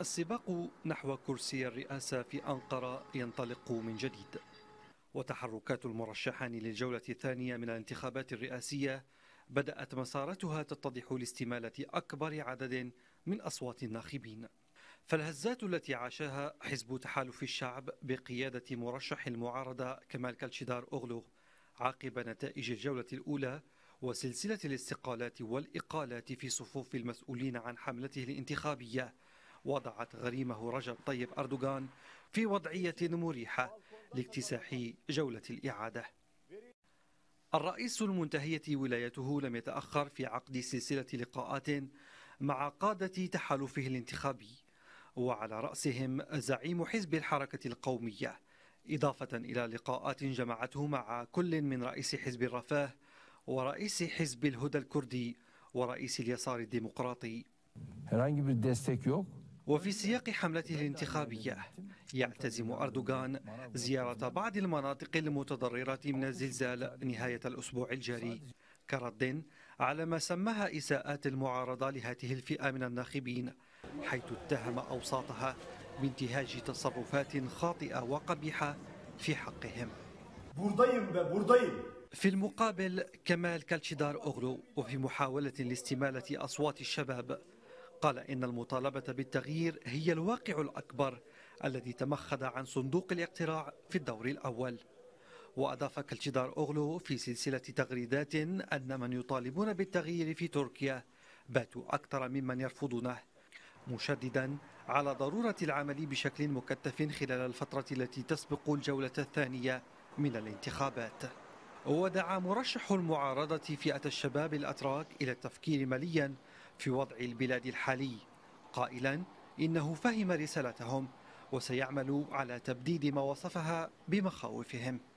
السباق نحو كرسي الرئاسة في أنقرة ينطلق من جديد وتحركات المرشحان للجولة الثانية من الانتخابات الرئاسية بدأت مسارتها تتضح لاستمالة أكبر عدد من أصوات الناخبين فالهزات التي عاشها حزب تحالف الشعب بقيادة مرشح المعارضة كمال كالشدار أغلو عقب نتائج الجولة الأولى وسلسلة الاستقالات والإقالات في صفوف المسؤولين عن حملته الانتخابية وضعت غريمه رجب طيب أردوغان في وضعية مريحة لاكتساح جولة الإعادة الرئيس المنتهية ولايته لم يتأخر في عقد سلسلة لقاءات مع قادة تحالفه الانتخابي وعلى رأسهم زعيم حزب الحركة القومية إضافة إلى لقاءات جمعته مع كل من رئيس حزب الرفاه ورئيس حزب الهدى الكردي ورئيس اليسار الديمقراطي herhangi bir destek yok. وفي سياق حملته الانتخابية يعتزم أردوغان زيارة بعض المناطق المتضررة من الزلزال نهاية الأسبوع الجاري كرد على ما سماها إساءات المعارضة لهذه الفئة من الناخبين حيث اتهم أوساطها بانتهاج تصرفات خاطئة وقبيحة في حقهم في المقابل كمال كالشدار أغلو وفي محاولة لاستمالة أصوات الشباب قال إن المطالبة بالتغيير هي الواقع الأكبر الذي تمخض عن صندوق الاقتراع في الدور الأول وأضاف كالجدار أغلو في سلسلة تغريدات أن من يطالبون بالتغيير في تركيا باتوا أكثر ممن يرفضونه مشددا على ضرورة العمل بشكل مكثف خلال الفترة التي تسبق الجولة الثانية من الانتخابات ودعا مرشح المعارضة فئة الشباب الأتراك إلى التفكير مليا في وضع البلاد الحالي قائلا إنه فهم رسالتهم وسيعمل على تبديد ما وصفها بمخاوفهم